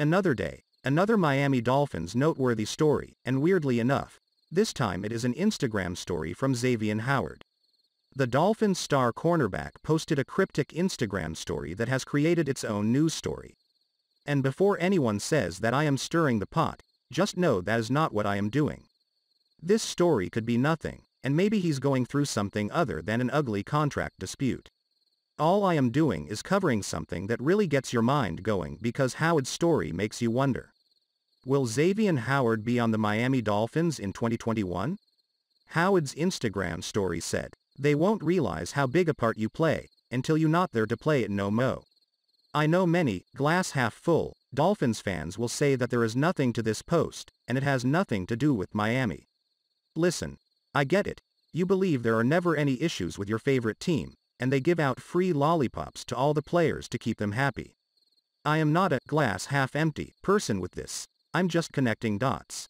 Another day, another Miami Dolphins noteworthy story, and weirdly enough, this time it is an Instagram story from Xavier Howard. The Dolphins star cornerback posted a cryptic Instagram story that has created its own news story. And before anyone says that I am stirring the pot, just know that is not what I am doing. This story could be nothing, and maybe he's going through something other than an ugly contract dispute. All I am doing is covering something that really gets your mind going because Howard's story makes you wonder. Will Xavier Howard be on the Miami Dolphins in 2021? Howard's Instagram story said, they won't realize how big a part you play, until you're not there to play it no mo. I know many, glass half full, Dolphins fans will say that there is nothing to this post, and it has nothing to do with Miami. Listen. I get it. You believe there are never any issues with your favorite team, and they give out free lollipops to all the players to keep them happy. I am not a glass half empty person with this, I'm just connecting dots.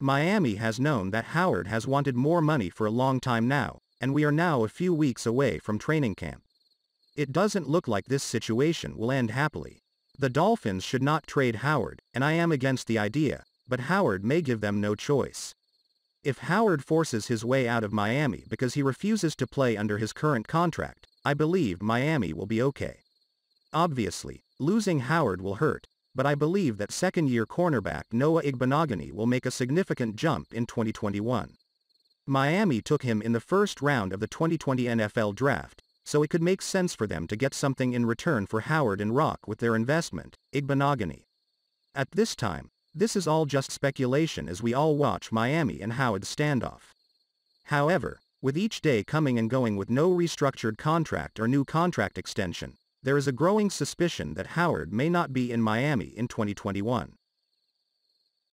Miami has known that Howard has wanted more money for a long time now, and we are now a few weeks away from training camp. It doesn't look like this situation will end happily. The Dolphins should not trade Howard, and I am against the idea, but Howard may give them no choice. If Howard forces his way out of Miami because he refuses to play under his current contract, I believe Miami will be okay. Obviously, losing Howard will hurt, but I believe that second-year cornerback Noah Igbenogany will make a significant jump in 2021. Miami took him in the first round of the 2020 NFL Draft, so it could make sense for them to get something in return for Howard and Rock with their investment, Igbenogany. At this time, this is all just speculation as we all watch Miami and Howard's standoff. However, with each day coming and going with no restructured contract or new contract extension, there is a growing suspicion that Howard may not be in Miami in 2021.